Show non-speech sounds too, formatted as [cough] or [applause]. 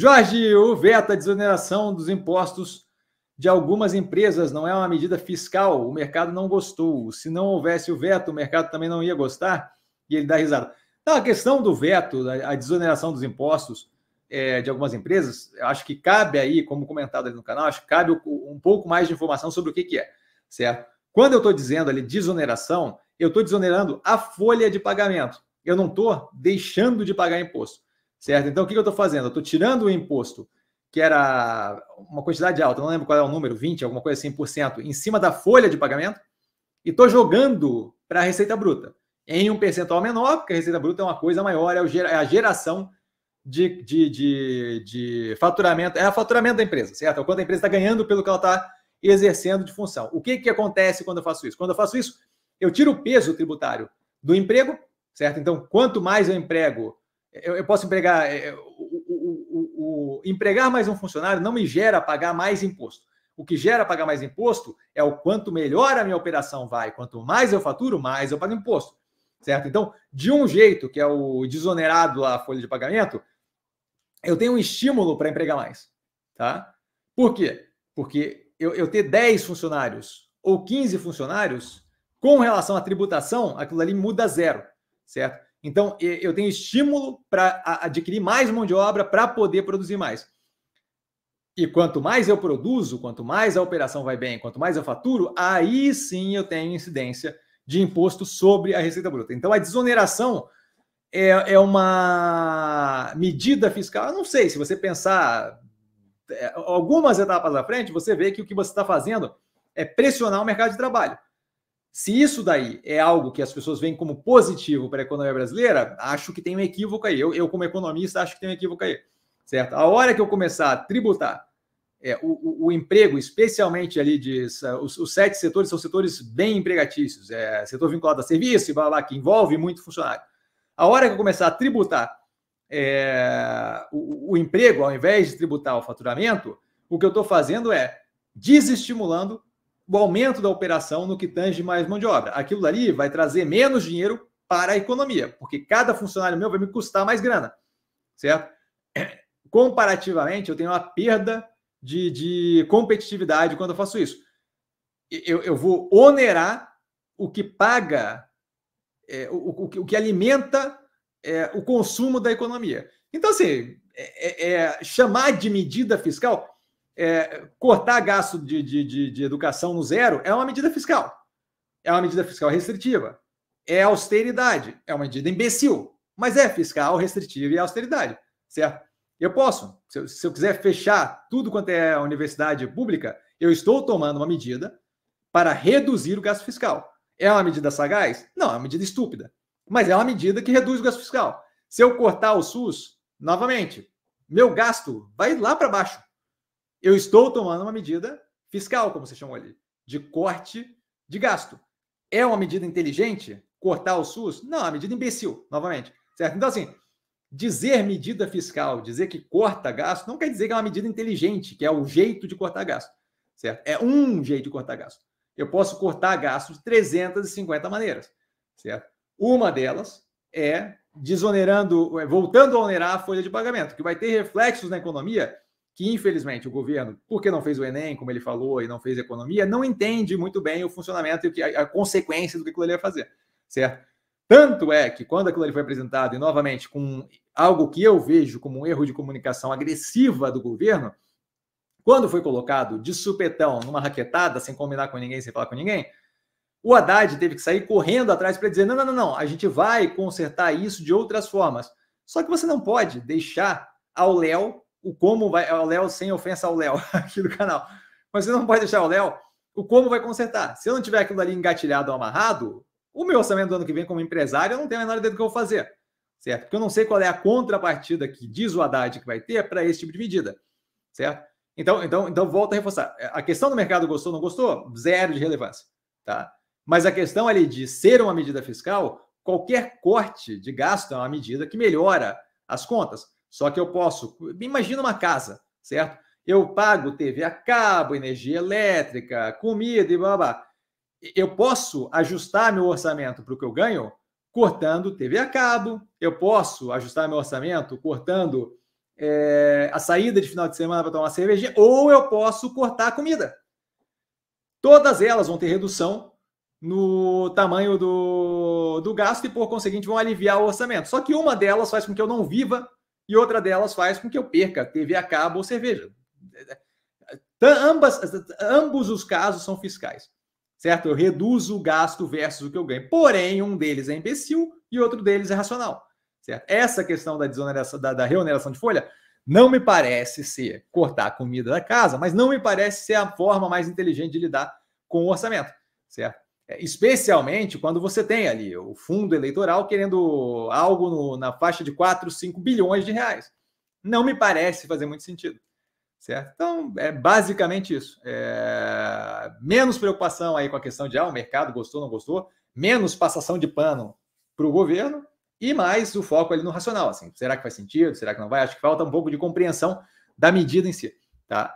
Jorge, o veto à desoneração dos impostos de algumas empresas não é uma medida fiscal. O mercado não gostou. Se não houvesse o veto, o mercado também não ia gostar. E ele dá risada. Então, a questão do veto, a desoneração dos impostos é, de algumas empresas, acho que cabe aí, como comentado ali no canal, acho que cabe um pouco mais de informação sobre o que, que é, certo? Quando eu estou dizendo ali desoneração, eu estou desonerando a folha de pagamento. Eu não estou deixando de pagar imposto certo? Então, o que eu estou fazendo? Eu estou tirando o imposto, que era uma quantidade alta, não lembro qual é o número, 20, alguma coisa assim, por cento, em cima da folha de pagamento, e estou jogando para a Receita Bruta, em um percentual menor, porque a Receita Bruta é uma coisa maior, é, é a geração de, de, de, de faturamento, é o faturamento da empresa, certo? É o quanto a empresa está ganhando pelo que ela está exercendo de função. O que, que acontece quando eu faço isso? Quando eu faço isso, eu tiro o peso tributário do emprego, certo? Então, quanto mais eu emprego eu, eu posso empregar. É, é, o, o, o, empregar mais um funcionário não me gera pagar mais imposto. O que gera pagar mais imposto é o quanto melhor a minha operação vai. Quanto mais eu faturo, mais eu pago imposto. Certo? Então, de um jeito, que é o desonerado a folha de pagamento, eu tenho um estímulo para empregar mais. Tá? Por quê? Porque eu, eu ter 10 funcionários ou 15 funcionários, com relação à tributação, aquilo ali muda zero. Certo? Então, eu tenho estímulo para adquirir mais mão de obra para poder produzir mais. E quanto mais eu produzo, quanto mais a operação vai bem, quanto mais eu faturo, aí sim eu tenho incidência de imposto sobre a receita bruta. Então, a desoneração é, é uma medida fiscal. Eu não sei, se você pensar é, algumas etapas à frente, você vê que o que você está fazendo é pressionar o mercado de trabalho. Se isso daí é algo que as pessoas veem como positivo para a economia brasileira, acho que tem um equívoco aí. Eu, eu como economista, acho que tem um equívoco aí. Certo? A hora que eu começar a tributar é, o, o, emprego, especialmente ali de os, os, sete setores são setores bem empregatícios, é, setor vinculado a serviço, blá, blá, que envolve muito funcionário. A hora que eu começar a tributar é, o, o, emprego, ao invés de tributar o faturamento, o que eu estou fazendo é desestimulando o aumento da operação no que tange mais mão de obra. Aquilo dali vai trazer menos dinheiro para a economia, porque cada funcionário meu vai me custar mais grana, certo? [clears throat] Comparativamente, eu tenho uma perda de, de competitividade quando eu faço isso. Eu, eu vou onerar o que paga, é, o, o, o, que alimenta é, o consumo da economia. Então, assim, é, é, é chamar de medida fiscal é, cortar gasto de, de, de, de educação no zero é uma medida fiscal. É uma medida fiscal restritiva. É austeridade. É uma medida imbecil. Mas é fiscal, restritiva e austeridade. Certo? Eu posso. Se eu, se eu quiser fechar tudo quanto é universidade pública, eu estou tomando uma medida para reduzir o gasto fiscal. É uma medida sagaz? Não, é uma medida estúpida. Mas é uma medida que reduz o gasto fiscal. Se eu cortar o SUS, novamente, meu gasto vai lá para baixo eu estou tomando uma medida fiscal, como você chamou ali, de corte de gasto. É uma medida inteligente cortar o SUS? Não, é uma medida imbecil, novamente. Certo? Então, assim, dizer medida fiscal, dizer que corta gasto, não quer dizer que é uma medida inteligente, que é o jeito de cortar gasto. Certo? É um jeito de cortar gasto. Eu posso cortar gastos de 350 maneiras. Certo? Uma delas é desonerando, é, voltando a onerar a folha de pagamento, que vai ter reflexos na economia que infelizmente o governo, porque não fez o Enem, como ele falou, e não fez economia, não entende muito bem o funcionamento e a, consequência do que aquilo ali ia fazer, certo? Tanto é que quando aquilo ali foi apresentado, e novamente com algo que eu vejo como um erro de comunicação agressiva do governo, quando foi colocado de supetão numa raquetada, sem combinar com ninguém, sem falar com ninguém, o Haddad teve que sair correndo atrás para dizer: não, não, não, não, a gente vai consertar isso de outras formas. Só que você não pode deixar ao Léo o como vai. É o Léo, sem ofensa ao Léo [laughs] aqui do canal. Mas você não pode deixar o Léo, o como vai consertar. Se eu não tiver aquilo ali engatilhado ou amarrado, o meu orçamento do ano que vem, como empresário, eu não tenho a menor ideia do que eu vou fazer. Certo? Porque eu não sei qual é a contrapartida que diz o Haddad que vai ter para esse tipo de medida. Certo? Então, então, então volta a reforçar. A questão do mercado gostou ou não gostou? Zero de relevância. Tá? Mas a questão ali de ser uma medida fiscal, qualquer corte de gasto é uma medida que melhora as contas. Só que eu posso, imagina uma casa, certo? Eu pago TV a cabo, energia elétrica, comida e blá blá. Eu posso ajustar meu orçamento para o que eu ganho cortando TV a cabo, eu posso ajustar meu orçamento cortando é, a saída de final de semana para tomar uma cervejinha, ou eu posso cortar a comida. Todas elas vão ter redução no tamanho do, do gasto e, por conseguinte, vão aliviar o orçamento. Só que uma delas faz com que eu não viva e outra delas faz com que eu perca TV a cabo ou cerveja. Ambas, ambos os casos são fiscais, certo? Eu reduzo o gasto versus o que eu ganho. Porém, um deles é imbecil e outro deles é racional, certo? Essa questão da desoneração, da, da reoneração de folha, não me parece ser cortar a comida da casa, mas não me parece ser a forma mais inteligente de lidar com o orçamento, certo? É, especialmente quando você tem ali o fundo eleitoral querendo algo no, na faixa de 4, 5 bilhões de reais. Não me parece fazer muito sentido. Certo? Então, é basicamente isso. É... Menos preocupação aí com a questão de ah, o mercado gostou, não gostou, menos passação de pano para o governo e mais o foco ali no racional. Assim, será que faz sentido? Será que não vai? Acho que falta um pouco de compreensão da medida em si. Tá?